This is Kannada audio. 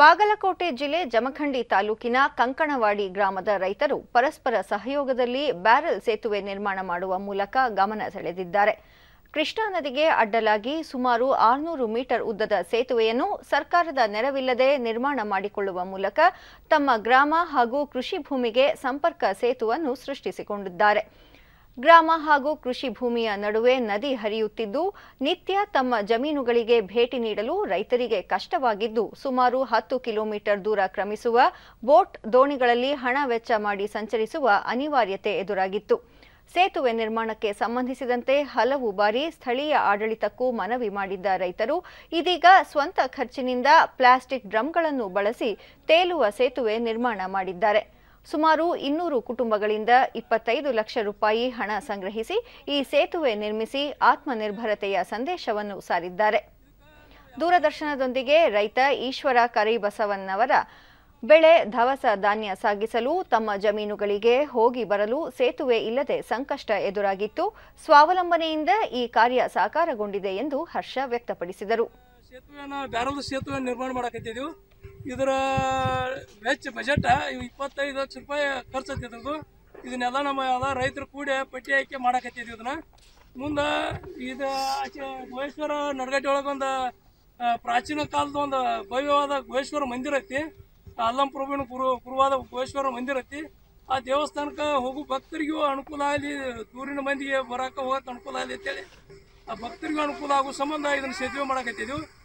ಬಾಗಲಕೋಟೆ ಜಿಲ್ಲೆ ಜಮಖಂಡಿ ತಾಲೂಕಿನ ಕಂಕಣವಾಡಿ ಗ್ರಾಮದ ರೈತರು ಪರಸ್ಪರ ಸಹಯೋಗದಲ್ಲಿ ಬ್ಯಾರಲ್ ಸೇತುವೆ ನಿರ್ಮಾಣ ಮಾಡುವ ಮೂಲಕ ಗಮನ ಸೆಳೆದಿದ್ದಾರೆ ಕೃಷ್ಣಾ ನದಿಗೆ ಅಡ್ಡಲಾಗಿ ಸುಮಾರು ಆರುನೂರು ಮೀಟರ್ ಉದ್ದದ ಸೇತುವೆಯನ್ನು ಸರ್ಕಾರದ ನೆರವಿಲ್ಲದೆ ನಿರ್ಮಾಣ ಮಾಡಿಕೊಳ್ಳುವ ಮೂಲಕ ತಮ್ಮ ಗ್ರಾಮ ಹಾಗೂ ಕೃಷಿ ಭೂಮಿಗೆ ಸಂಪರ್ಕ ಸೇತುವನ್ನು ಸೃಷ್ಟಿಸಿಕೊಂಡಿದ್ದಾರೆ ಗ್ರಾಮ ಹಾಗೂ ಕೃಷಿ ಭೂಮಿಯ ನಡುವೆ ನದಿ ಹರಿಯುತ್ತಿದ್ದು ನಿತ್ಯ ತಮ್ಮ ಜಮೀನುಗಳಿಗೆ ಭೇಟಿ ನೀಡಲು ರೈತರಿಗೆ ಕಷ್ಟವಾಗಿದ್ದು ಸುಮಾರು ಹತ್ತು ಕಿಲೋಮೀಟರ್ ದೂರ ಕ್ರಮಿಸುವ ಬೋಟ್ ದೋಣಿಗಳಲ್ಲಿ ಹಣ ವೆಚ್ಚ ಮಾಡಿ ಸಂಚರಿಸುವ ಅನಿವಾರ್ಯತೆ ಎದುರಾಗಿತ್ತು ಸೇತುವೆ ನಿರ್ಮಾಣಕ್ಕೆ ಸಂಬಂಧಿಸಿದಂತೆ ಹಲವು ಬಾರಿ ಸ್ಥಳೀಯ ಆಡಳಿತಕ್ಕೂ ಮನವಿ ಮಾಡಿದ್ದ ರೈತರು ಇದೀಗ ಸ್ವಂತ ಖರ್ಚಿನಿಂದ ಪ್ಲಾಸ್ಟಿಕ್ ಡ್ರಮ್ಗಳನ್ನು ಬಳಸಿ ತೇಲುವ ಸೇತುವೆ ನಿರ್ಮಾಣ ಮಾಡಿದ್ದಾರೆ ಸುಮಾರು ಇನ್ನೂರು ಕುಟುಂಬಗಳಿಂದ ಇಪ್ಪತ್ತೈದು ಲಕ್ಷ ರೂಪಾಯಿ ಹಣ ಸಂಗ್ರಹಿಸಿ ಈ ಸೇತುವೆ ನಿರ್ಮಿಸಿ ಆತ್ಮನಿರ್ಭರತೆಯ ಸಂದೇಶವನ್ನು ಸಾರಿದ್ದಾರೆ ದೂರದರ್ಶನದೊಂದಿಗೆ ರೈತ ಈಶ್ವರ ಕರಿಬಸವನ್ನವರ ಬೆಳೆ ಧವಸ ಧಾನ್ಯ ಸಾಗಿಸಲು ತಮ್ಮ ಜಮೀನುಗಳಿಗೆ ಹೋಗಿ ಬರಲು ಸೇತುವೆ ಇಲ್ಲದೆ ಸಂಕಷ್ಟ ಎದುರಾಗಿತ್ತು ಸ್ವಾವಲಂಬನೆಯಿಂದ ಈ ಕಾರ್ಯ ಸಾಕಾರಗೊಂಡಿದೆ ಎಂದು ಹರ್ಷ ವ್ಯಕ್ತಪಡಿಸಿದರು ಸೇತುವೆ ನಿರ್ಮಾಣ ಇದರ ವೆಚ್ಚ ಬಜೆಟ್ ಇಪ್ಪತ್ತೈದು ಲಕ್ಷ ರೂಪಾಯಿ ಖರ್ಚು ಇದನ್ನೆಲ್ಲ ನಮ್ಮ ಎಲ್ಲ ರೈತರು ಕೂಡಿ ಪಟ್ಟಿ ಆಯ್ಕೆ ಮಾಡಕತ್ತಿದ್ವಿ ಇದನ್ನ ಮುಂದೆ ಇದು ಆಚೆ ಗುಹೇಶ್ವರ ನಡಗಟ್ಟಿ ಒಂದು ಪ್ರಾಚೀನ ಕಾಲದ ಒಂದು ಭವ್ಯವಾದ ಗುಹೇಶ್ವರ ಮಂದಿರ ಐತಿ ಅಲ್ಲಂ ಪ್ರಭುವಿನ ಗುರು ಗುರುವಾದ ಗುಹೇಶ್ವರ ಮಂದಿರ ಐತಿ ಆ ದೇವಸ್ಥಾನಕ್ಕೆ ಹೋಗು ಭಕ್ತರಿಗೂ ಅನುಕೂಲ ಆಗಲಿ ದೂರಿನ ಮಂದಿಗೆ ಬರೋಕೆ ಹೋಗಕ್ಕೆ ಅನುಕೂಲ ಆಗಲಿ ಅಂತೇಳಿ ಆ ಭಕ್ತರಿಗೂ ಅನುಕೂಲ ಆಗೋ ಸಂಬಂಧ ಇದನ್ನು ಸೇತುವೆ ಮಾಡಕತ್ತಿದ್ವಿ